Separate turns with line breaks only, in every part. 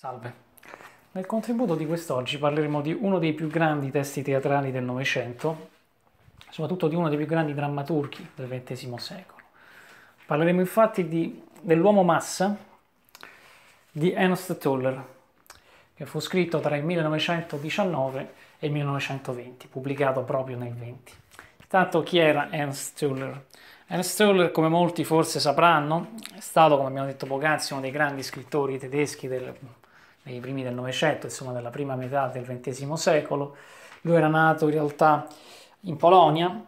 Salve. Nel contributo di quest'oggi parleremo di uno dei più grandi testi teatrali del Novecento, soprattutto di uno dei più grandi drammaturghi del XX secolo. Parleremo infatti di, dell'uomo massa di Ernst Toller, che fu scritto tra il 1919 e il 1920, pubblicato proprio nel 20. Intanto chi era Ernst Toller? Ernst Toller, come molti forse sapranno, è stato, come abbiamo detto poc'anzi, uno dei grandi scrittori tedeschi del ai primi del Novecento, insomma della prima metà del XX secolo. Lui era nato in realtà in Polonia,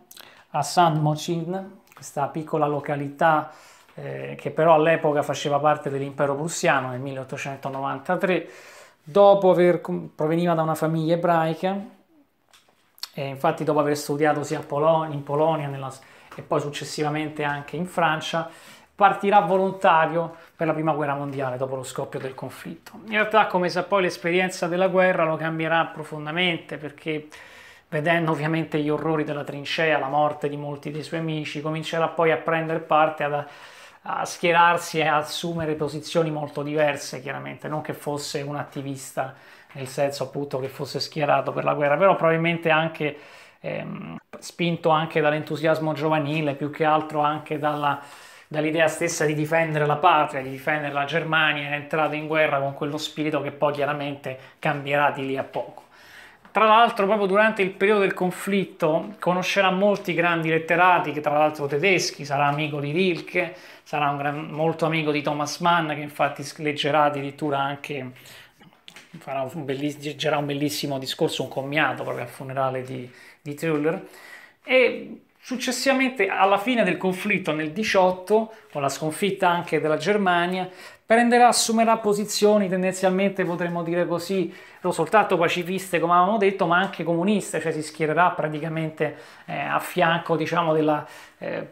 a San Mocin, questa piccola località eh, che però all'epoca faceva parte dell'impero prussiano nel 1893, dopo aver, proveniva da una famiglia ebraica e infatti dopo aver studiato sia in Polonia nella, e poi successivamente anche in Francia, partirà volontario per la prima guerra mondiale dopo lo scoppio del conflitto. In realtà, come sa poi, l'esperienza della guerra lo cambierà profondamente perché vedendo ovviamente gli orrori della trincea, la morte di molti dei suoi amici, comincerà poi a prendere parte ad, a schierarsi e a assumere posizioni molto diverse, chiaramente, non che fosse un attivista nel senso appunto che fosse schierato per la guerra, però probabilmente anche ehm, spinto anche dall'entusiasmo giovanile, più che altro anche dalla dall'idea stessa di difendere la patria, di difendere la Germania, è entrato in guerra con quello spirito che poi chiaramente cambierà di lì a poco. Tra l'altro, proprio durante il periodo del conflitto conoscerà molti grandi letterati, che tra l'altro tedeschi, sarà amico di Rilke, sarà gran, molto amico di Thomas Mann, che infatti leggerà addirittura anche, farà un, leggerà un bellissimo discorso, un commiato proprio al funerale di, di Trüller. E Successivamente, alla fine del conflitto nel 18, con la sconfitta anche della Germania, prenderà, assumerà posizioni tendenzialmente, potremmo dire così, non soltanto pacifiste, come avevamo detto, ma anche comuniste, cioè si schiererà praticamente eh, a fianco diciamo, della, eh,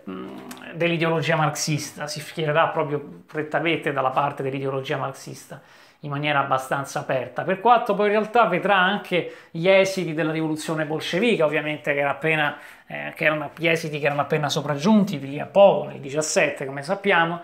dell'ideologia marxista, si schiererà proprio prettamente dalla parte dell'ideologia marxista in maniera abbastanza aperta, per quanto poi in realtà vedrà anche gli esiti della rivoluzione bolscevica, ovviamente che, era appena, eh, che erano gli esiti che erano appena sopraggiunti di lì a poco, nel 17 come sappiamo,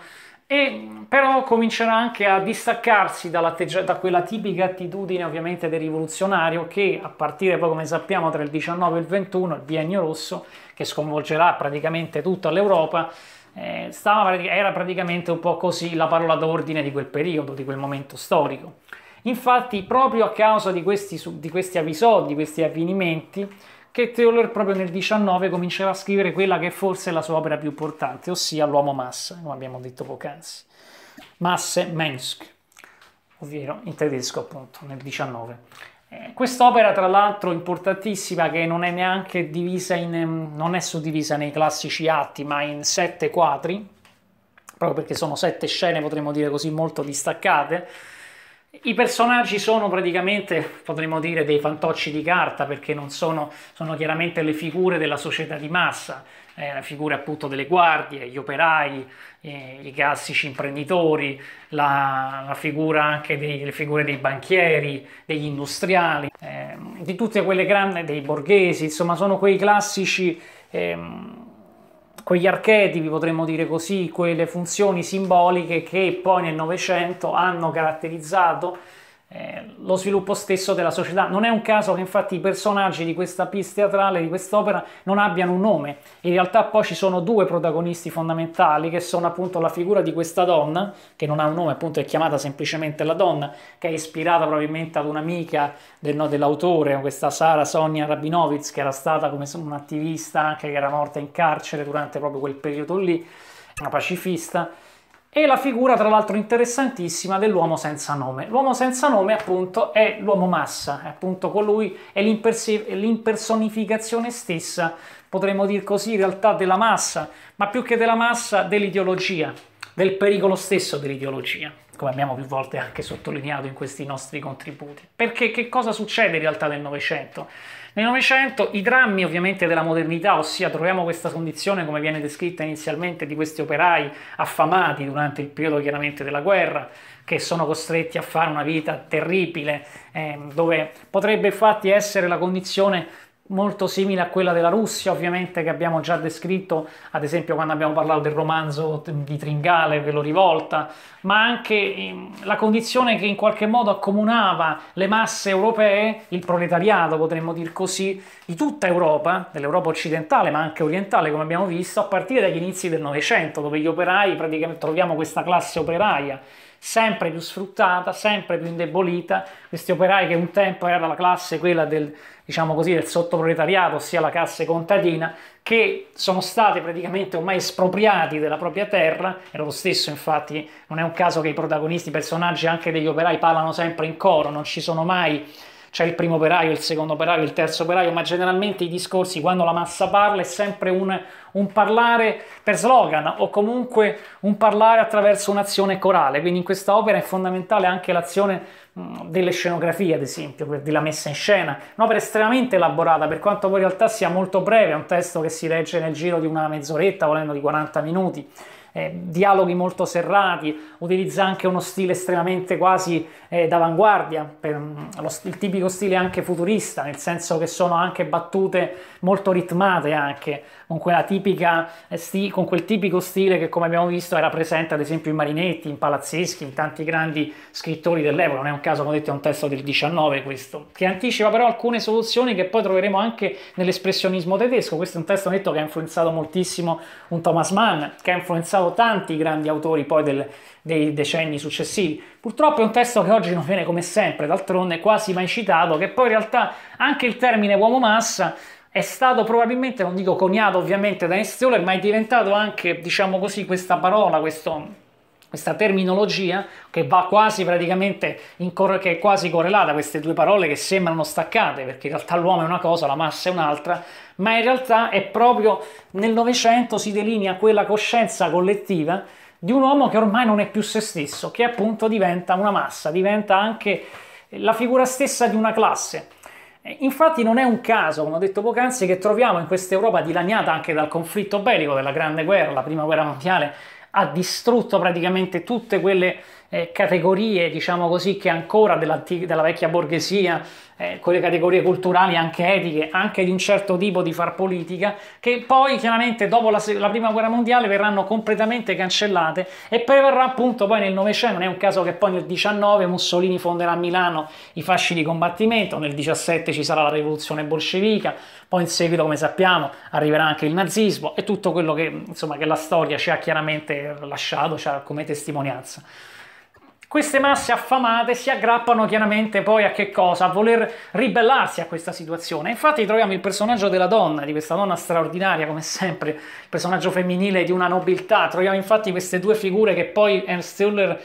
e però comincerà anche a distaccarsi da quella tipica attitudine ovviamente del rivoluzionario che a partire poi come sappiamo tra il 19 e il 21, il biennio rosso, che sconvolgerà praticamente tutta l'Europa, eh, stava, era praticamente un po' così la parola d'ordine di quel periodo, di quel momento storico. Infatti, proprio a causa di questi, di questi episodi, di questi avvenimenti, che Taylor proprio nel 19 cominciava a scrivere quella che forse è la sua opera più importante, ossia L'uomo massa, come abbiamo detto poc'anzi. Masse Mensk, ovvero in tedesco appunto, nel 19 Quest'opera, tra l'altro, importantissima, che non è neanche divisa in, ehm, non è suddivisa nei classici atti, ma in sette quadri, proprio perché sono sette scene, potremmo dire così, molto distaccate. I personaggi sono praticamente, potremmo dire, dei fantocci di carta, perché non sono, sono chiaramente le figure della società di massa eh, la figura appunto delle guardie, gli operai, eh, i classici imprenditori, la, la figura anche delle figure dei banchieri, degli industriali, eh, di tutte quelle grandi, dei borghesi, insomma sono quei classici, ehm, quegli archetipi potremmo dire così, quelle funzioni simboliche che poi nel Novecento hanno caratterizzato eh, lo sviluppo stesso della società. Non è un caso che infatti i personaggi di questa pista teatrale, di quest'opera, non abbiano un nome. In realtà poi ci sono due protagonisti fondamentali che sono appunto la figura di questa donna, che non ha un nome, appunto è chiamata semplicemente la donna, che è ispirata probabilmente ad un'amica del, no, dell'autore, questa Sara Sonia Rabinovitz, che era stata come un'attivista anche che era morta in carcere durante proprio quel periodo lì, una pacifista e la figura tra l'altro interessantissima dell'uomo senza nome. L'uomo senza nome appunto è l'uomo massa, è appunto colui, è l'impersonificazione stessa, potremmo dire così, in realtà della massa, ma più che della massa dell'ideologia, del pericolo stesso dell'ideologia come abbiamo più volte anche sottolineato in questi nostri contributi. Perché che cosa succede in realtà nel Novecento? Nel Novecento i drammi ovviamente della modernità, ossia troviamo questa condizione come viene descritta inizialmente di questi operai affamati durante il periodo chiaramente della guerra, che sono costretti a fare una vita terribile, eh, dove potrebbe infatti essere la condizione molto simile a quella della Russia, ovviamente che abbiamo già descritto, ad esempio quando abbiamo parlato del romanzo di Tringale, quello rivolta, ma anche ehm, la condizione che in qualche modo accomunava le masse europee, il proletariato potremmo dire così, di tutta Europa, dell'Europa occidentale ma anche orientale come abbiamo visto, a partire dagli inizi del Novecento, dove gli operai praticamente troviamo questa classe operaia sempre più sfruttata, sempre più indebolita, questi operai che un tempo era la classe quella del, diciamo così, del sottoproletariato, ossia la classe contadina, che sono stati praticamente ormai espropriati della propria terra, e lo stesso infatti, non è un caso che i protagonisti, i personaggi anche degli operai parlano sempre in coro, non ci sono mai c'è il primo operaio, il secondo operaio, il terzo operaio, ma generalmente i discorsi quando la massa parla è sempre un, un parlare per slogan o comunque un parlare attraverso un'azione corale, quindi in questa opera è fondamentale anche l'azione mm, delle scenografie, ad esempio, della messa in scena, un'opera estremamente elaborata, per quanto poi in realtà sia molto breve, è un testo che si legge nel giro di una mezz'oretta, volendo di 40 minuti eh, dialoghi molto serrati, utilizza anche uno stile estremamente quasi eh, d'avanguardia, per, mm, lo, il tipico stile anche futurista, nel senso che sono anche battute molto ritmate anche, con, tipica, eh, sti, con quel tipico stile che come abbiamo visto era presente ad esempio in Marinetti, in Palazzeschi, in tanti grandi scrittori dell'epoca, non è un caso come detto è un testo del 19 questo, che anticipa però alcune soluzioni che poi troveremo anche nell'espressionismo tedesco, questo è un testo detto che ha influenzato moltissimo un Thomas Mann, che ha influenzato stato tanti grandi autori poi del, dei decenni successivi. Purtroppo è un testo che oggi non viene come sempre, d'altronde quasi mai citato, che poi in realtà anche il termine uomo massa è stato probabilmente, non dico coniato ovviamente da Einstein, ma è diventato anche, diciamo così, questa parola, questo questa terminologia che va quasi praticamente che è quasi correlata a queste due parole che sembrano staccate, perché in realtà l'uomo è una cosa, la massa è un'altra, ma in realtà è proprio nel Novecento si delinea quella coscienza collettiva di un uomo che ormai non è più se stesso, che appunto diventa una massa, diventa anche la figura stessa di una classe. Infatti non è un caso, come ho detto poc'anzi, che troviamo in questa Europa dilaniata anche dal conflitto bellico della Grande Guerra, la Prima Guerra Mondiale ha distrutto praticamente tutte quelle eh, categorie, diciamo così, che ancora della vecchia borghesia, eh, quelle categorie culturali, anche etiche, anche di un certo tipo di far politica, che poi chiaramente dopo la, la prima guerra mondiale verranno completamente cancellate e preverrà appunto poi nel Novecento, non è un caso che poi nel 19 Mussolini fonderà a Milano i fasci di combattimento, nel 17 ci sarà la rivoluzione bolscevica, poi in seguito, come sappiamo, arriverà anche il nazismo e tutto quello che, insomma, che la storia ci ha chiaramente lasciato, ci come testimonianza. Queste masse affamate si aggrappano chiaramente poi a che cosa? A voler ribellarsi a questa situazione. Infatti troviamo il personaggio della donna, di questa donna straordinaria come sempre, il personaggio femminile di una nobiltà. Troviamo infatti queste due figure che poi Ernst Hüller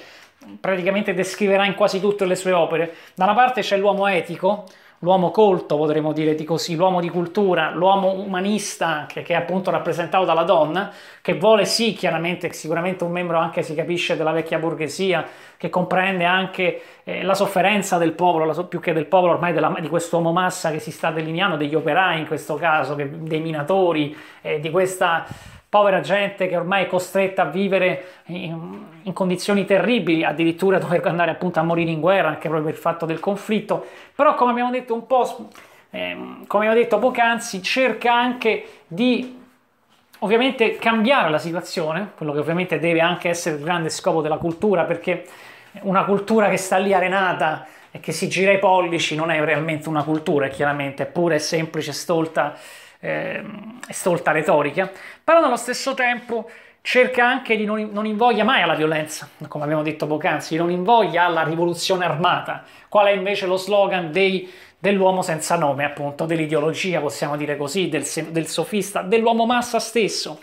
praticamente descriverà in quasi tutte le sue opere. Da una parte c'è l'uomo etico, l'uomo colto, potremmo dire di così, l'uomo di cultura, l'uomo umanista anche, che è appunto rappresentato dalla donna, che vuole sì, chiaramente, sicuramente un membro anche, si capisce, della vecchia borghesia, che comprende anche eh, la sofferenza del popolo, so più che del popolo ormai della, di quest'uomo massa che si sta delineando, degli operai in questo caso, che, dei minatori, eh, di questa povera gente che ormai è costretta a vivere in, in condizioni terribili, addirittura dover andare appunto a morire in guerra, anche proprio per il fatto del conflitto. Però come abbiamo detto un po', eh, come ho detto poc'anzi, cerca anche di ovviamente cambiare la situazione, quello che ovviamente deve anche essere il grande scopo della cultura, perché una cultura che sta lì arenata e che si gira i pollici non è realmente una cultura, chiaramente, è pure semplice, stolta eh, stolta retorica, però nello stesso tempo cerca anche di non, non invoglia mai alla violenza, come abbiamo detto poc'anzi, non invoglia alla rivoluzione armata, qual è invece lo slogan dei, dell'uomo senza nome, appunto, dell'ideologia, possiamo dire così, del, del sofista, dell'uomo massa stesso.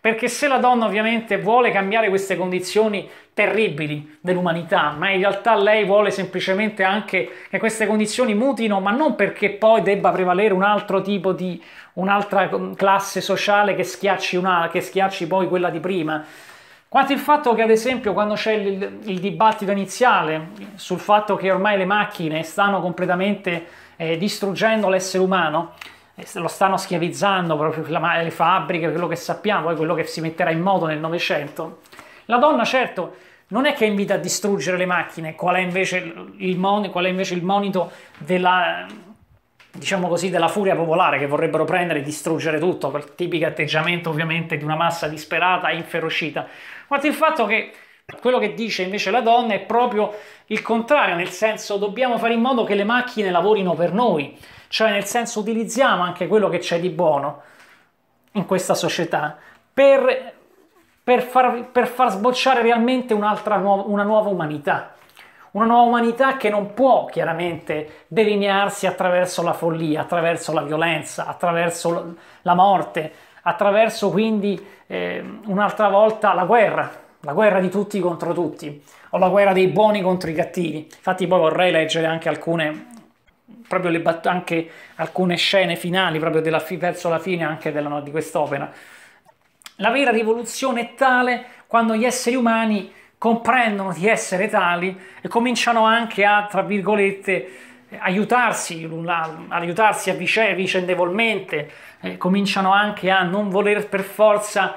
Perché se la donna ovviamente vuole cambiare queste condizioni terribili dell'umanità, ma in realtà lei vuole semplicemente anche che queste condizioni mutino, ma non perché poi debba prevalere un altro tipo di un'altra mm, classe sociale che schiacci una, che schiacci poi quella di prima. Quanto il fatto che, ad esempio, quando c'è il, il dibattito iniziale sul fatto che ormai le macchine stanno completamente eh, distruggendo l'essere umano, eh, lo stanno schiavizzando proprio le fabbriche, quello che sappiamo, poi quello che si metterà in moto nel Novecento. La donna, certo, non è che invita a distruggere le macchine, qual è invece il, mon- qual è invece il monito della, diciamo così, della furia popolare che vorrebbero prendere e distruggere tutto, quel tipico atteggiamento ovviamente di una massa disperata e inferocita. Guarda il fatto che quello che dice invece la donna è proprio il contrario, nel senso dobbiamo fare in modo che le macchine lavorino per noi. Cioè, nel senso, utilizziamo anche quello che c'è di buono in questa società per, per, far, per far, sbocciare realmente un'altra una nuova umanità. Una nuova umanità che non può chiaramente delinearsi attraverso la follia, attraverso la violenza, attraverso la morte, attraverso quindi eh, un'altra volta la guerra, la guerra di tutti contro tutti, o la guerra dei buoni contro i cattivi. Infatti poi vorrei leggere anche alcune proprio le bat- anche alcune scene finali, proprio della fi- verso la fine anche della, no, di quest'opera. La vera rivoluzione è tale quando gli esseri umani comprendono di essere tali e cominciano anche a, tra virgolette, aiutarsi, aiutarsi a vicendevolmente, eh, cominciano anche a non voler per forza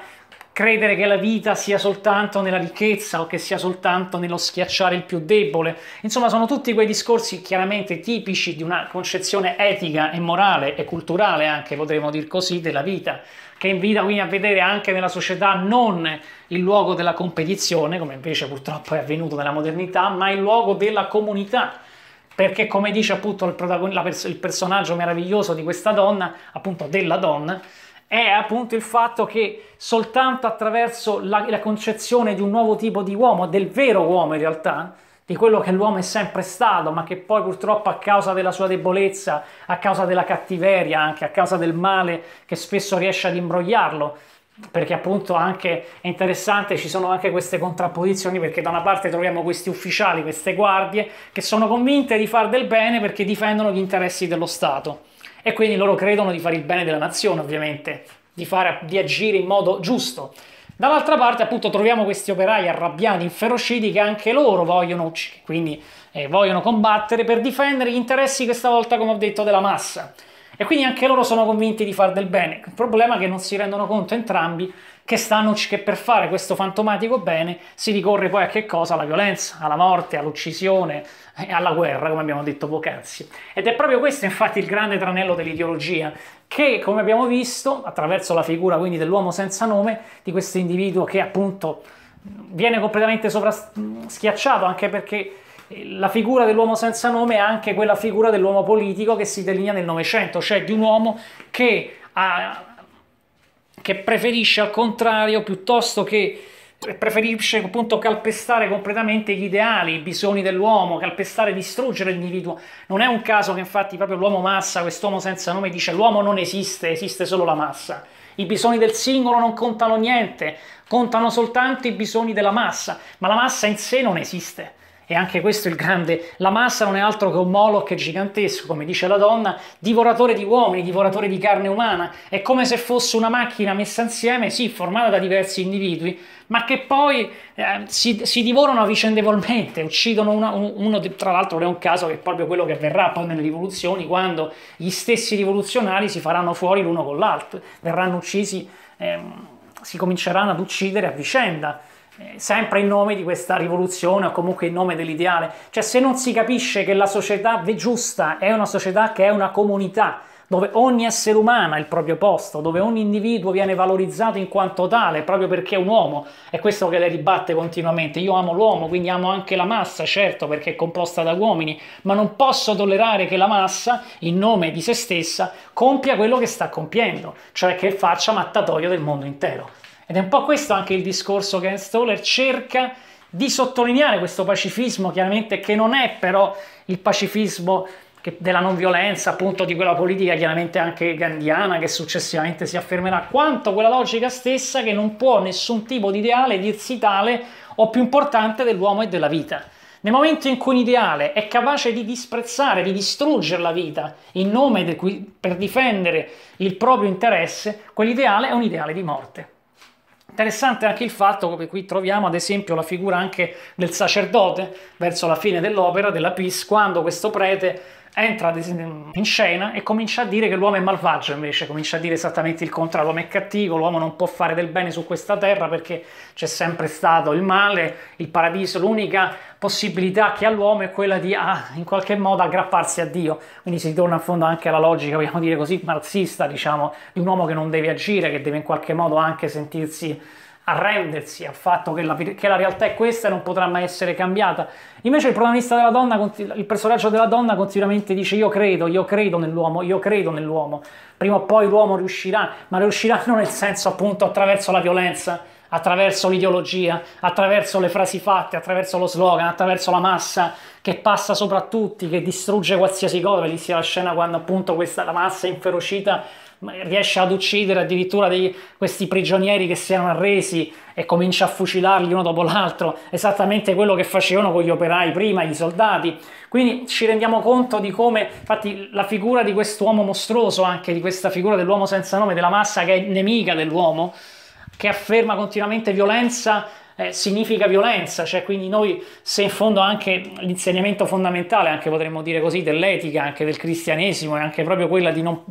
credere che la vita sia soltanto nella ricchezza o che sia soltanto nello schiacciare il più debole. Insomma, sono tutti quei discorsi chiaramente tipici di una concezione etica e morale e culturale anche, potremmo dire così, della vita, che invita quindi a vedere anche nella società non il luogo della competizione, come invece purtroppo è avvenuto nella modernità, ma il luogo della comunità perché come dice appunto il, il, personaggio meraviglioso di questa donna, appunto della donna, è appunto il fatto che soltanto attraverso la, la concezione di un nuovo tipo di uomo, del vero uomo in realtà, di quello che l'uomo è sempre stato, ma che poi purtroppo a causa della sua debolezza, a causa della cattiveria, anche a causa del male che spesso riesce ad imbrogliarlo, perché appunto anche è interessante, ci sono anche queste contrapposizioni, perché da una parte troviamo questi ufficiali, queste guardie, che sono convinte di far del bene perché difendono gli interessi dello Stato e quindi loro credono di fare il bene della nazione, ovviamente, di, fare, di agire in modo giusto. Dall'altra parte, appunto, troviamo questi operai arrabbiati, inferociti, che anche loro vogliono uccidere, quindi eh, vogliono combattere per difendere gli interessi, questa volta, come ho detto, della massa. E quindi anche loro sono convinti di far del bene. Il problema è che non si rendono conto entrambi che stanno che per fare questo fantomatico bene si ricorre poi a che cosa? Alla violenza, alla morte, all'uccisione, eh, alla guerra, come abbiamo detto poc'anzi. Ed è proprio questo infatti il grande tranello dell'ideologia, che come abbiamo visto, attraverso la figura quindi dell'uomo senza nome, di questo individuo che appunto viene completamente sovraschiacciato, anche perché eh, la figura dell'uomo senza nome è anche quella figura dell'uomo politico che si delinea nel Novecento, cioè di un uomo che ha che preferisce al contrario piuttosto che eh, preferisce appunto calpestare completamente gli ideali, i bisogni dell'uomo, calpestare, distruggere l'individuo. Non è un caso che infatti proprio l'uomo massa, quest'uomo senza nome, dice l'uomo non esiste, esiste solo la massa. I bisogni del singolo non contano niente, contano soltanto i bisogni della massa, ma la massa in sé non esiste. E anche questo è il grande. La massa non è altro che un Moloch gigantesco, come dice la donna, divoratore di uomini, divoratore di carne umana. È come se fosse una macchina messa insieme, sì, formata da diversi individui, ma che poi eh, si, si, divorano vicendevolmente, uccidono una, uno, tra l'altro non è un caso che è proprio quello che avverrà poi nelle rivoluzioni, quando gli stessi rivoluzionari si faranno fuori l'uno con l'altro, verranno uccisi, eh, si cominceranno ad uccidere a vicenda eh, sempre in nome di questa rivoluzione o comunque in nome dell'ideale. Cioè se non si capisce che la società giusta è una società che è una comunità, dove ogni essere umano ha il proprio posto, dove ogni individuo viene valorizzato in quanto tale, proprio perché è un uomo. È questo che le ribatte continuamente. Io amo l'uomo, quindi amo anche la massa, certo, perché è composta da uomini, ma non posso tollerare che la massa, in nome di se stessa, compia quello che sta compiendo, cioè che faccia mattatoio del mondo intero. Ed è un po' questo anche il discorso che Stoller cerca di sottolineare questo pacifismo, chiaramente che non è però il pacifismo della non violenza, appunto di quella politica chiaramente anche gandhiana che successivamente si affermerà, quanto quella logica stessa che non può nessun tipo di ideale dirsi tale o più importante dell'uomo e della vita. Nel momento in cui un ideale è capace di disprezzare, di distruggere la vita in nome di cui, per difendere il proprio interesse, quell'ideale è un ideale di morte. Interessante anche il fatto che qui troviamo ad esempio la figura anche del sacerdote verso la fine dell'opera della PIS, quando questo prete entra mm, in scena e comincia a dire che l'uomo è malvagio invece, comincia a dire esattamente il contrario, l'uomo è cattivo, l'uomo non può fare del bene su questa terra perché c'è sempre stato il male, il paradiso, l'unica possibilità che ha l'uomo è quella di ah, in qualche modo aggrapparsi a Dio, quindi si torna a fondo anche alla logica, vogliamo dire così, marxista, diciamo, di un uomo che non deve agire, che deve in qualche modo anche sentirsi arrendersi al fatto che la, che la, realtà è questa e non potrà mai essere cambiata. Invece il protagonista della donna, il personaggio della donna continuamente dice io credo, io credo nell'uomo, io credo nell'uomo, prima o poi l'uomo riuscirà, ma riuscirà non nel senso appunto attraverso la violenza, attraverso l'ideologia, attraverso le frasi fatte, attraverso lo slogan, attraverso la massa che passa sopra tutti, che distrugge qualsiasi cosa, lì sia la scena quando appunto questa, la massa inferocita riesce ad uccidere addirittura dei, questi prigionieri che si erano arresi e comincia a fucilarli uno dopo l'altro, esattamente quello che facevano con gli operai prima, i soldati. Quindi ci rendiamo conto di come, infatti, la figura di quest'uomo mostruoso, anche di questa figura dell'uomo senza nome, della massa che è nemica dell'uomo, che afferma continuamente violenza, eh, significa violenza, cioè quindi noi se in fondo anche l'insegnamento fondamentale, anche potremmo dire così, dell'etica, anche del cristianesimo, è anche proprio quella di non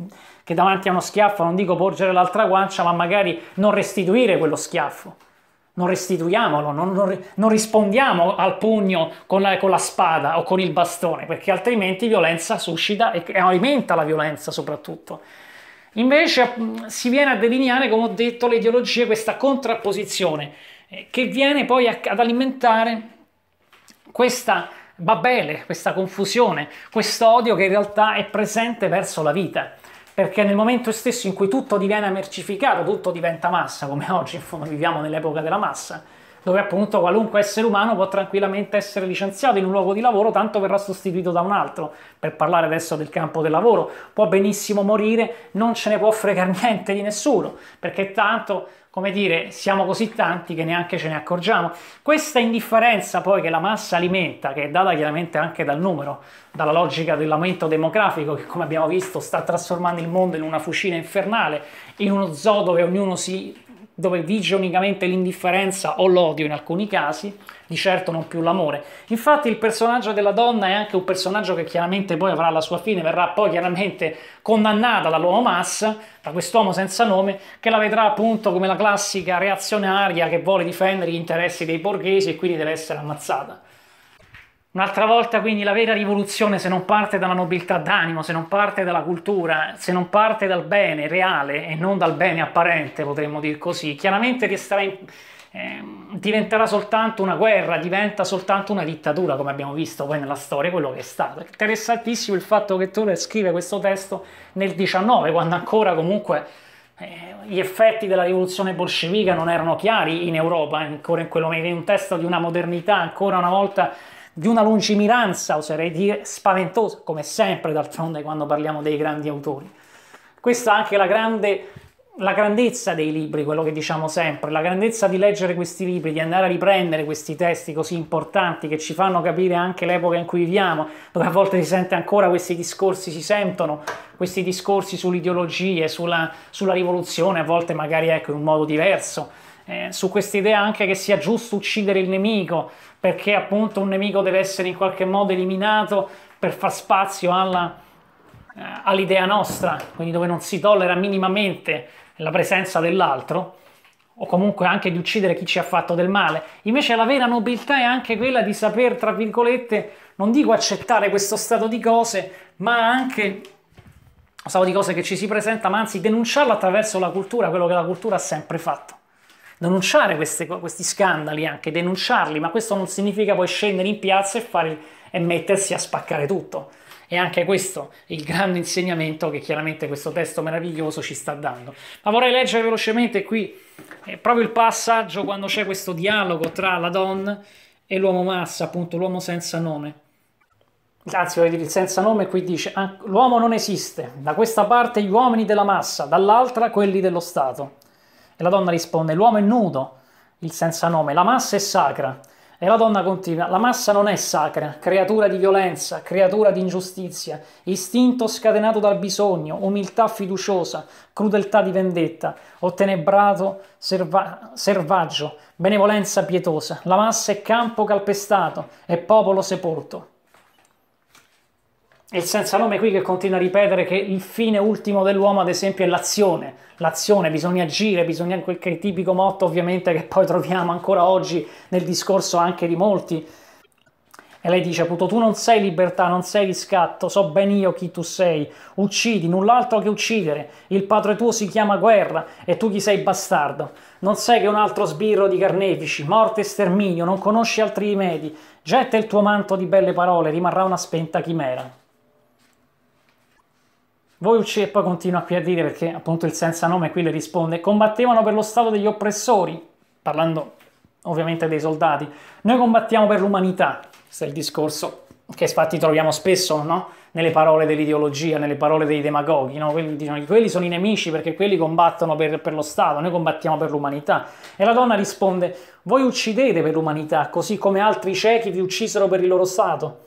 che davanti a uno schiaffo non dico porgere l'altra guancia, ma magari non restituire quello schiaffo. Non restituiamolo, non, non, non rispondiamo al pugno con la, con la, spada o con il bastone, perché altrimenti violenza suscita e, e alimenta la violenza soprattutto. Invece si viene a delineare, come ho detto, le ideologie, questa contrapposizione eh, che viene poi ad alimentare questa babele, questa confusione, questo odio che in realtà è presente verso la vita perché nel momento stesso in cui tutto diviene mercificato, tutto diventa massa, come oggi in fondo viviamo nell'epoca della massa, dove appunto qualunque essere umano può tranquillamente essere licenziato in un luogo di lavoro, tanto verrà sostituito da un altro, per parlare adesso del campo del lavoro, può benissimo morire, non ce ne può fregare niente di nessuno, perché tanto come dire, siamo così tanti che neanche ce ne accorgiamo. Questa indifferenza poi che la massa alimenta, che è data chiaramente anche dal numero, dalla logica dell'aumento demografico che come abbiamo visto sta trasformando il mondo in una fucina infernale, in uno zoo dove ognuno si dove vige unicamente l'indifferenza o l'odio in alcuni casi, di certo non più l'amore. Infatti il personaggio della donna è anche un personaggio che chiaramente poi avrà la sua fine, verrà poi chiaramente condannata dall'uomo Mass, da quest'uomo senza nome, che la vedrà appunto come la classica reazionaria che vuole difendere gli interessi dei borghesi e quindi deve essere ammazzata. Un'altra volta quindi la vera rivoluzione se non parte dalla nobiltà d'animo, se non parte dalla cultura, se non parte dal bene reale e non dal bene apparente, potremmo dire così, chiaramente in, eh, diventerà soltanto una guerra, diventa soltanto una dittatura, come abbiamo visto poi nella storia, quello che è stato. È interessantissimo il fatto che Tuller scrive questo testo nel 19, quando ancora comunque eh, gli effetti della rivoluzione bolscevica non erano chiari in Europa, ancora in quello momento, in un testo di una modernità ancora una volta di una lungimiranza, oserei dire, spaventosa, come sempre d'altronde quando parliamo dei grandi autori. Questa è anche la, grande, la grandezza dei libri, quello che diciamo sempre, la grandezza di leggere questi libri, di andare a riprendere questi testi così importanti che ci fanno capire anche l'epoca in cui viviamo, dove a volte si sente ancora questi discorsi, si sentono questi discorsi sull'ideologia, sulla, sulla rivoluzione, a volte magari ecco in un modo diverso eh, su quest'idea anche che sia giusto uccidere il nemico, perché appunto un nemico deve essere in qualche modo eliminato per far spazio alla, eh, all'idea nostra, quindi dove non si tollera minimamente la presenza dell'altro, o comunque anche di uccidere chi ci ha fatto del male. Invece la vera nobiltà è anche quella di saper, tra virgolette, non dico accettare questo stato di cose, ma anche stato di cose che ci si presenta, ma anzi denunciarlo attraverso la cultura, quello che la cultura ha sempre fatto denunciare queste, questi scandali anche, denunciarli, ma questo non significa poi scendere in piazza e, fare, e mettersi a spaccare tutto. E anche questo è il grande insegnamento che chiaramente questo testo meraviglioso ci sta dando. Ma vorrei leggere velocemente qui eh, proprio il passaggio quando c'è questo dialogo tra la donna e l'uomo massa, appunto l'uomo senza nome. Anzi, vorrei dire senza nome, qui dice l'uomo non esiste, da questa parte gli uomini della massa, dall'altra quelli dello Stato. E la donna risponde, l'uomo è nudo, il senza nome, la massa è sacra. E la donna continua, la massa non è sacra, creatura di violenza, creatura di ingiustizia, istinto scatenato dal bisogno, umiltà fiduciosa, crudeltà di vendetta, ottenebrato serva- servaggio, benevolenza pietosa. La massa è campo calpestato, è popolo sepolto. E il senza nome qui che continua a ripetere che il fine ultimo dell'uomo, ad esempio, è l'azione. L'azione, bisogna agire, bisogna quel tipico motto, ovviamente, che poi troviamo ancora oggi nel discorso anche di molti. E lei dice appunto tu non sei libertà, non sei riscatto, so ben io chi tu sei, uccidi, null'altro che uccidere, il padre tuo si chiama guerra e tu chi sei bastardo, non sei che un altro sbirro di carnefici, morte e sterminio, non conosci altri rimedi, getta il tuo manto di belle parole, rimarrà una spenta chimera. Voice poi continua qui a dire, perché appunto il senza nome qui le risponde, combattevano per lo stato degli oppressori, parlando ovviamente dei soldati, noi combattiamo per l'umanità, questo è il discorso che infatti troviamo spesso no? nelle parole dell'ideologia, nelle parole dei demagoghi, no? quelli, dicono quelli sono i nemici perché quelli combattono per, per lo Stato, noi combattiamo per l'umanità. E la donna risponde, voi uccidete per l'umanità, così come altri ciechi vi uccisero per il loro Stato.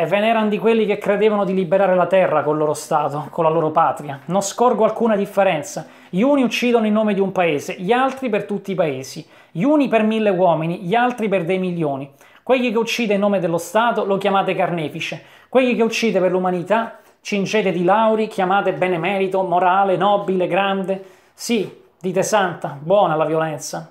E ve ne n'erano di quelli che credevano di liberare la terra col loro Stato, con la loro patria. Non scorgo alcuna differenza. Gli uni uccidono in nome di un paese, gli altri per tutti i paesi. Gli uni per mille uomini, gli altri per dei milioni. Quelli che uccide in nome dello Stato lo chiamate carnefice. Quelli che uccide per l'umanità cingete di lauri, chiamate benemerito, morale, nobile, grande. Sì, dite santa, buona la violenza,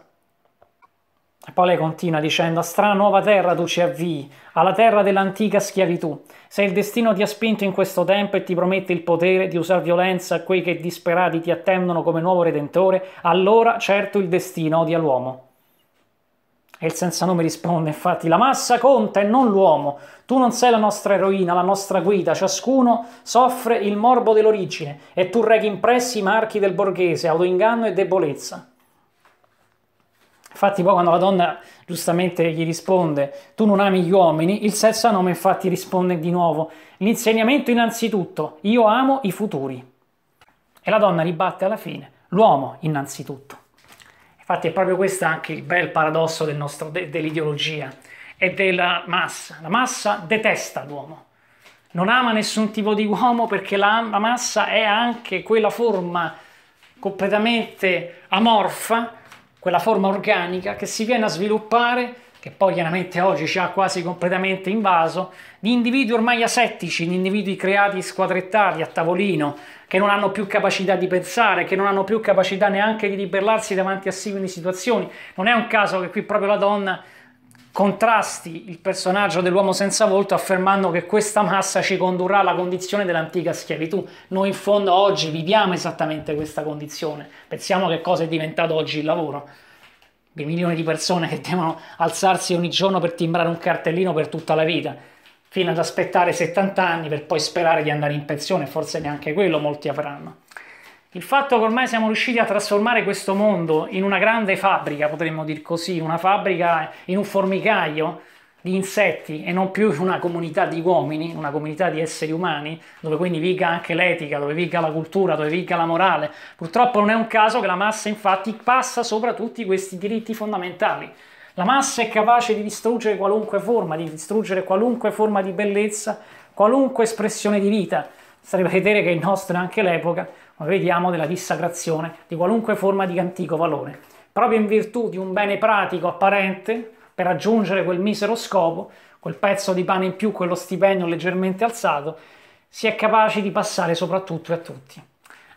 e poi lei continua dicendo: A strana nuova terra tu ci avvii, alla terra dell'antica schiavitù. Se il destino ti ha spinto in questo tempo e ti promette il potere di usare violenza a quei che disperati ti attendono come nuovo redentore, allora certo il destino odia l'uomo. E il senza nome risponde, infatti, la massa conta e non l'uomo. Tu non sei la nostra eroina, la nostra guida. Ciascuno soffre il morbo dell'origine e tu rechi impressi i marchi del borghese, autoinganno e debolezza. Infatti poi quando la donna giustamente gli risponde tu non ami gli uomini, il sesso nome infatti risponde di nuovo l'insegnamento innanzitutto io amo i futuri. E la donna ribatte alla fine l'uomo innanzitutto. Infatti è proprio questo anche il bel paradosso del nostro, de, dell'ideologia e della massa. La massa detesta l'uomo, non ama nessun tipo di uomo perché la, la massa è anche quella forma completamente amorfa quella forma organica che si viene a sviluppare, che poi chiaramente oggi ci ha quasi completamente invaso, di individui ormai asettici, di individui creati squadrettati a tavolino, che non hanno più capacità di pensare, che non hanno più capacità neanche di ribellarsi davanti a simili situazioni. Non è un caso che qui proprio la donna contrasti il personaggio dell'uomo senza volto affermando che questa massa ci condurrà alla condizione dell'antica schiavitù. Noi in fondo oggi viviamo esattamente questa condizione. Pensiamo che cosa è diventato oggi il lavoro. Dei milioni di persone che devono alzarsi ogni giorno per timbrare un cartellino per tutta la vita, fino ad aspettare 70 anni per poi sperare di andare in pensione, forse neanche quello molti avranno. Il fatto che ormai siamo riusciti a trasformare questo mondo in una grande fabbrica, potremmo dire così, una fabbrica in un formicaio di insetti e non più in una comunità di uomini, una comunità di esseri umani, dove quindi viga anche l'etica, dove viga la cultura, dove viga la morale. Purtroppo non è un caso che la massa infatti passa sopra tutti questi diritti fondamentali. La massa è capace di distruggere qualunque forma, di distruggere qualunque forma di bellezza, qualunque espressione di vita. Sarebbe vedere che il nostro è anche l'epoca ma vediamo della dissagrazione di qualunque forma di antico valore. Proprio in virtù di un bene pratico apparente, per raggiungere quel misero scopo, quel pezzo di pane in più, quello stipendio leggermente alzato, si è capaci di passare soprattutto a tutti.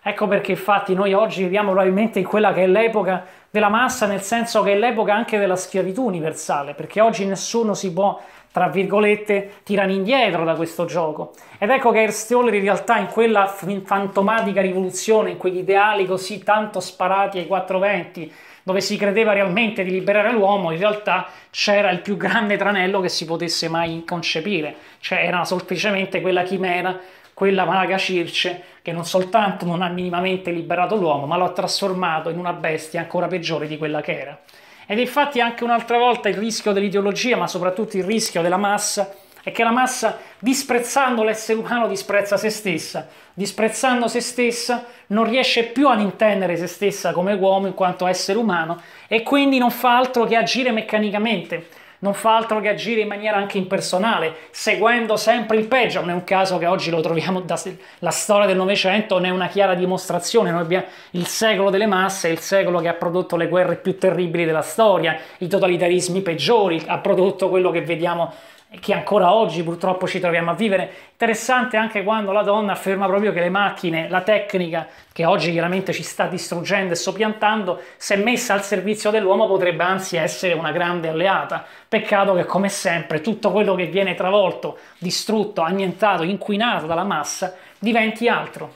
Ecco perché infatti noi oggi viviamo probabilmente in quella che è l'epoca della massa, nel senso che è l'epoca anche della schiavitù universale, perché oggi nessuno si può tra virgolette, tirano indietro da questo gioco. Ed ecco che Ersteoler in realtà in quella fantomatica rivoluzione, in quegli ideali così tanto sparati ai 420, dove si credeva realmente di liberare l'uomo, in realtà c'era il più grande tranello che si potesse mai concepire, cioè era semplicemente quella chimera, quella malaga circe che non soltanto non ha minimamente liberato l'uomo, ma lo ha trasformato in una bestia ancora peggiore di quella che era. Ed infatti anche un'altra volta il rischio dell'ideologia, ma soprattutto il rischio della massa, è che la massa, disprezzando l'essere umano, disprezza se stessa. Disprezzando se stessa non riesce più ad intendere se stessa come uomo in quanto essere umano e quindi non fa altro che agire meccanicamente non fa altro che agire in maniera anche impersonale, seguendo sempre il peggio. Non è un caso che oggi lo troviamo, da, la storia del Novecento ne è una chiara dimostrazione. Noi abbiamo il secolo delle masse, il secolo che ha prodotto le guerre più terribili della storia, i totalitarismi peggiori, ha prodotto quello che vediamo e che ancora oggi purtroppo ci troviamo a vivere. Interessante anche quando la donna afferma proprio che le macchine, la tecnica che oggi chiaramente ci sta distruggendo e soppiantando, se messa al servizio dell'uomo potrebbe anzi essere una grande alleata. Peccato che come sempre tutto quello che viene travolto, distrutto, annientato, inquinato dalla massa diventi altro.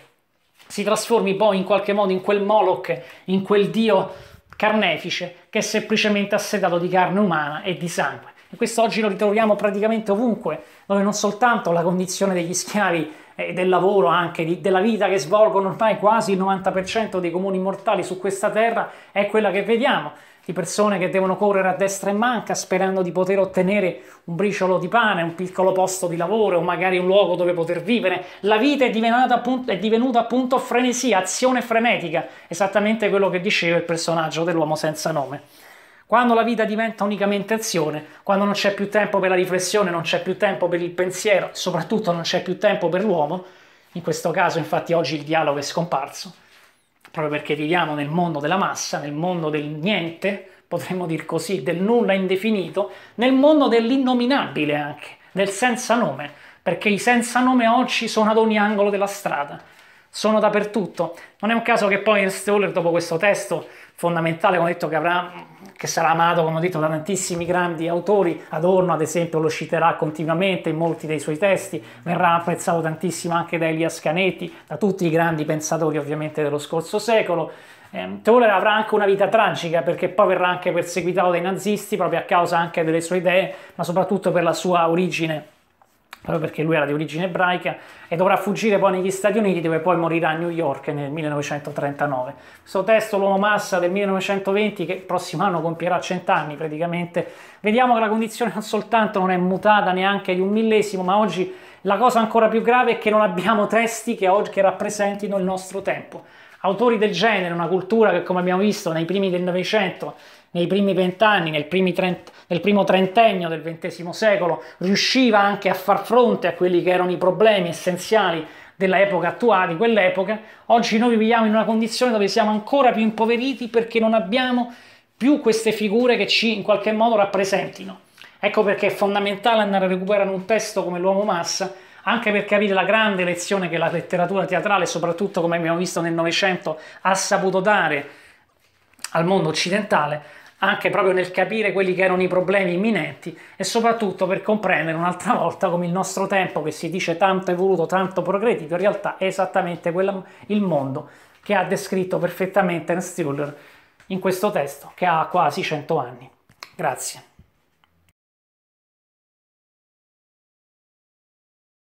Si trasformi poi in qualche modo in quel Moloch, in quel dio carnefice che è semplicemente assetato di carne umana e di sangue. E questo oggi lo ritroviamo praticamente ovunque, dove non soltanto la condizione degli schiavi e del lavoro anche, di, della vita che svolgono ormai quasi il 90% dei comuni mortali su questa terra è quella che vediamo, di persone che devono correre a destra e manca sperando di poter ottenere un briciolo di pane, un piccolo posto di lavoro o magari un luogo dove poter vivere. La vita è appunto, è divenuta appunto frenesia, azione frenetica, esattamente quello che diceva il personaggio dell'uomo senza nome. Quando la vita diventa unicamente azione, quando non c'è più tempo per la riflessione, non c'è più tempo per il pensiero, soprattutto non c'è più tempo per l'uomo, in questo caso infatti oggi il dialogo è scomparso, proprio perché viviamo nel mondo della massa, nel mondo del niente, potremmo dire così, del nulla indefinito, nel mondo dell'innominabile anche, del senza nome, perché i senza nome oggi sono ad ogni angolo della strada sono dappertutto. Non è un caso che poi Stoller, dopo questo testo fondamentale, come ho detto, che, avrà, che sarà amato, come ho detto, da tantissimi grandi autori, Adorno ad esempio lo citerà continuamente in molti dei suoi testi, verrà apprezzato tantissimo anche da Elias Canetti, da tutti i grandi pensatori ovviamente dello scorso secolo, Toller ehm, avrà anche una vita tragica perché poi verrà anche perseguitato dai nazisti proprio a causa anche delle sue idee, ma soprattutto per la sua origine proprio perché lui era di origine ebraica e dovrà fuggire poi negli Stati Uniti dove poi morirà a New York nel 1939. Questo testo, L'uomo massa del 1920, che il prossimo anno compierà cent'anni praticamente, vediamo che la condizione non soltanto non è mutata neanche di un millesimo, ma oggi la cosa ancora più grave è che non abbiamo testi che, oggi, che rappresentino il nostro tempo. Autori del genere, una cultura che come abbiamo visto nei primi del Novecento nei primi vent'anni, nel, nel, primo trentennio del XX secolo, riusciva anche a far fronte a quelli che erano i problemi essenziali dell'epoca attuale, di quell'epoca, oggi noi viviamo in una condizione dove siamo ancora più impoveriti perché non abbiamo più queste figure che ci in qualche modo rappresentino. Ecco perché è fondamentale andare a recuperare un testo come L'uomo massa, anche per capire la grande lezione che la letteratura teatrale, soprattutto come abbiamo visto nel Novecento, ha saputo dare al mondo occidentale, anche proprio nel capire quelli che erano i problemi imminenti e soprattutto per comprendere un'altra volta come il nostro tempo che si dice tanto evoluto, tanto progredito, in realtà è esattamente quella, il mondo che ha descritto perfettamente Ernst Euler in questo testo che ha quasi 100 anni. Grazie.